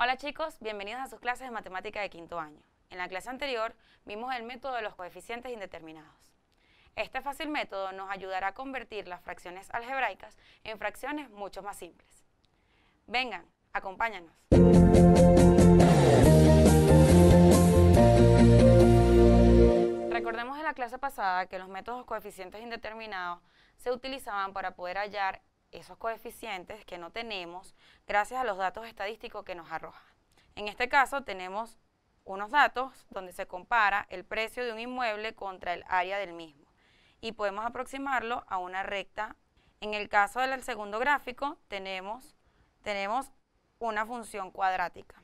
Hola chicos, bienvenidos a sus clases de matemática de quinto año. En la clase anterior vimos el método de los coeficientes indeterminados. Este fácil método nos ayudará a convertir las fracciones algebraicas en fracciones mucho más simples. Vengan, acompáñanos. Recordemos en la clase pasada que los métodos coeficientes indeterminados se utilizaban para poder hallar esos coeficientes que no tenemos gracias a los datos estadísticos que nos arroja. En este caso tenemos unos datos donde se compara el precio de un inmueble contra el área del mismo y podemos aproximarlo a una recta. En el caso del segundo gráfico tenemos, tenemos una función cuadrática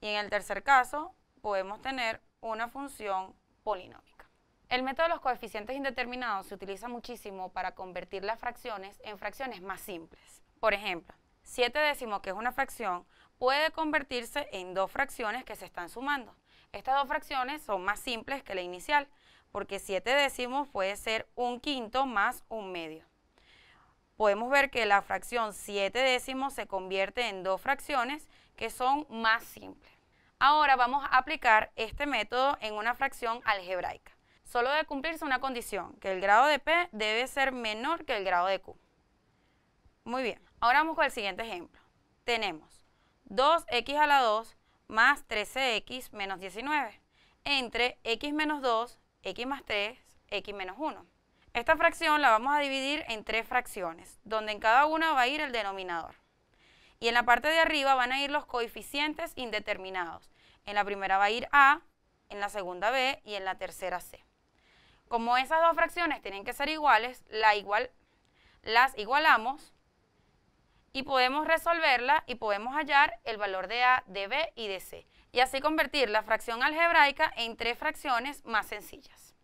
y en el tercer caso podemos tener una función polinómica. El método de los coeficientes indeterminados se utiliza muchísimo para convertir las fracciones en fracciones más simples. Por ejemplo, 7 décimos, que es una fracción, puede convertirse en dos fracciones que se están sumando. Estas dos fracciones son más simples que la inicial, porque 7 décimos puede ser un quinto más un medio. Podemos ver que la fracción 7 décimos se convierte en dos fracciones que son más simples. Ahora vamos a aplicar este método en una fracción algebraica solo debe cumplirse una condición, que el grado de P debe ser menor que el grado de Q. Muy bien, ahora vamos con el siguiente ejemplo. Tenemos 2x a la 2 más 13x menos 19 entre x menos 2, x más 3, x menos 1. Esta fracción la vamos a dividir en tres fracciones, donde en cada una va a ir el denominador. Y en la parte de arriba van a ir los coeficientes indeterminados. En la primera va a ir A, en la segunda B y en la tercera C. Como esas dos fracciones tienen que ser iguales, las igualamos y podemos resolverla y podemos hallar el valor de A, de B y de C. Y así convertir la fracción algebraica en tres fracciones más sencillas.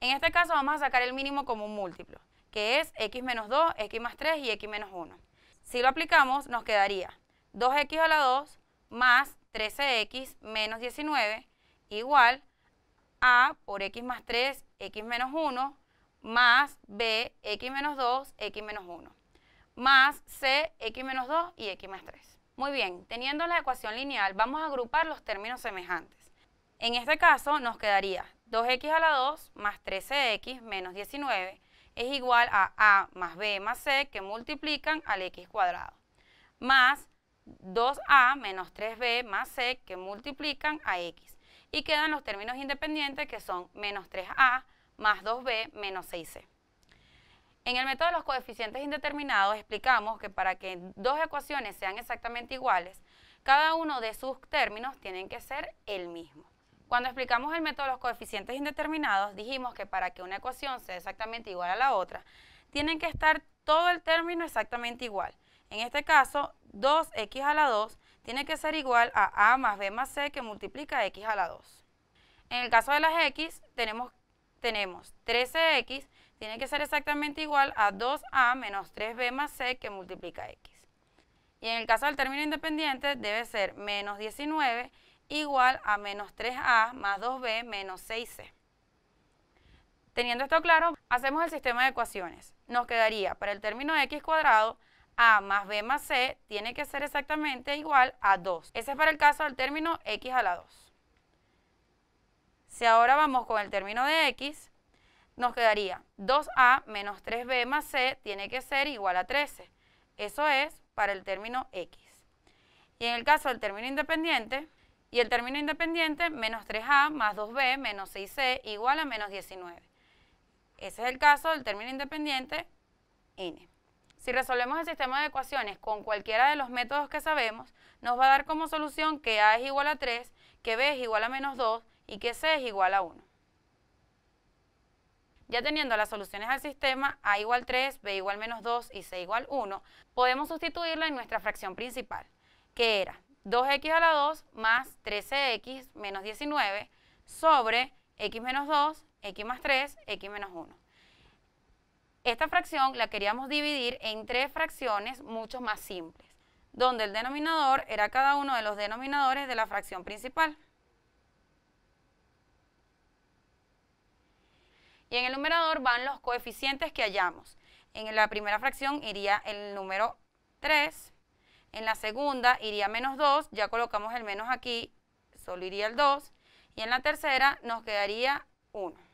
En este caso vamos a sacar el mínimo común múltiplo, que es x menos 2, x más 3 y x menos 1. Si lo aplicamos nos quedaría 2x a la 2 más 13x menos 19 igual a por x más 3, x menos 1, más B, x menos 2, x menos 1, más C, x menos 2 y x más 3. Muy bien, teniendo la ecuación lineal, vamos a agrupar los términos semejantes. En este caso nos quedaría 2x a la 2 más 13x menos 19 es igual a a más b más c que multiplican al x cuadrado, más 2a menos 3b más c que multiplican a x y quedan los términos independientes que son menos 3a más 2b menos 6c. En el método de los coeficientes indeterminados explicamos que para que dos ecuaciones sean exactamente iguales, cada uno de sus términos tienen que ser el mismo. Cuando explicamos el método de los coeficientes indeterminados, dijimos que para que una ecuación sea exactamente igual a la otra, tienen que estar todo el término exactamente igual. En este caso, 2x a la 2 tiene que ser igual a a más b más c que multiplica x a la 2. En el caso de las x, tenemos, 13x tiene que ser exactamente igual a 2a menos 3b más c que multiplica x. Y en el caso del término independiente debe ser menos 19 igual a menos 3a más 2b menos 6c. Teniendo esto claro, hacemos el sistema de ecuaciones. Nos quedaría para el término x cuadrado a más B más C tiene que ser exactamente igual a 2. Ese es para el caso del término X a la 2. Si ahora vamos con el término de X, nos quedaría 2A menos 3B más C tiene que ser igual a 13. Eso es para el término X. Y en el caso del término independiente, y el término independiente, menos 3A más 2B menos 6C igual a menos 19. Ese es el caso del término independiente N. Si resolvemos el sistema de ecuaciones con cualquiera de los métodos que sabemos, nos va a dar como solución que A es igual a 3, que B es igual a menos 2 y que C es igual a 1. Ya teniendo las soluciones al sistema A igual 3, B igual menos 2 y C igual 1, podemos sustituirla en nuestra fracción principal, que era 2x a la 2 más 13x menos 19 sobre x menos 2, x más 3, x menos 1. Esta fracción la queríamos dividir en tres fracciones mucho más simples, donde el denominador era cada uno de los denominadores de la fracción principal. Y en el numerador van los coeficientes que hallamos. En la primera fracción iría el número 3, en la segunda iría menos 2, ya colocamos el menos aquí, solo iría el 2, y en la tercera nos quedaría 1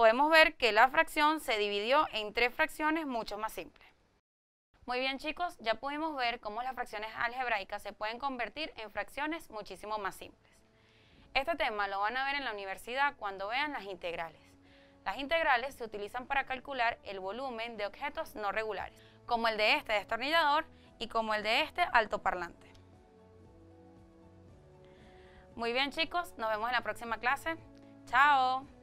podemos ver que la fracción se dividió en tres fracciones mucho más simples. Muy bien chicos, ya pudimos ver cómo las fracciones algebraicas se pueden convertir en fracciones muchísimo más simples. Este tema lo van a ver en la universidad cuando vean las integrales. Las integrales se utilizan para calcular el volumen de objetos no regulares, como el de este destornillador y como el de este altoparlante. Muy bien chicos, nos vemos en la próxima clase. ¡Chao!